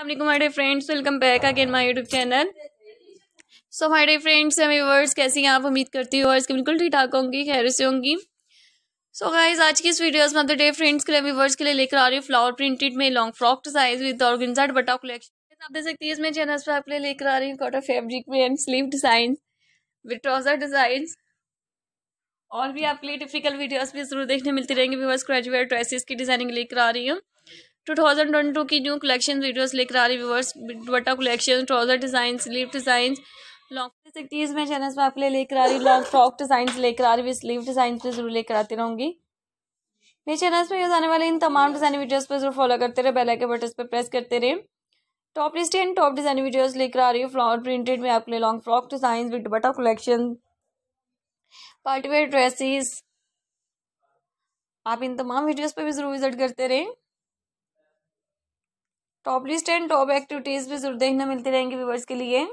अल्लाम my dear friends welcome back again my YouTube channel so my dear friends and viewers कैसी हैं आप उम्मीद करती हूँ व्यूवर्स की बिल्कुल ठीक ठाक होंगी खैर से होंगी सो so गाइस आज की इस वीडियोस में डे फ्रेंड्स के लिए व्यूवर्स के लिए लेकर आ रही हूँ फ्लावर प्रिंटेड में long frock size with organza बटा कलेक्शन आप देख सकती है इसमें चैनल पर आपके लिए लेकर आ रही हूँ कॉटर फेब्रिक में and sleeve design with trouser design और भी आपके लिए टिपिकल वीडियोज भी जरूर देखने मिलती रहेंगे ग्रेजुएट ड्रेसेस की डिजाइनिंग लेकर आ रही हूँ 2022 की न्यू कलेक्शन वीडियोस लेकर आ रही viewers dupatta collection trouser design sleeve design long देख में चैनल में आपके लिए लेकर आ रही लॉन्ग फ्रॉक डिज़ाइन लेकर आ रही स्लीव डिज़ाइन पर जरूर लेकर आती रहूंगी मेरे चैनल में यूज आने वाले इन तमाम डिज़ाइन वीडियोज पर जरूर फॉलो करते रहे बेलाइक बटन पर प्रेस करते रहे top list and top design videos लेकर आ रही हूँ फ्लावर प्रिंटेड में आपके लिए long frock design with dupatta collection partywear dresses आप इन तमाम वीडियोस पर भी जरूर विजिट करते रहें top list and top activities भी जरूर देखना मिलती रहेंगी व्यूवर्स के लिए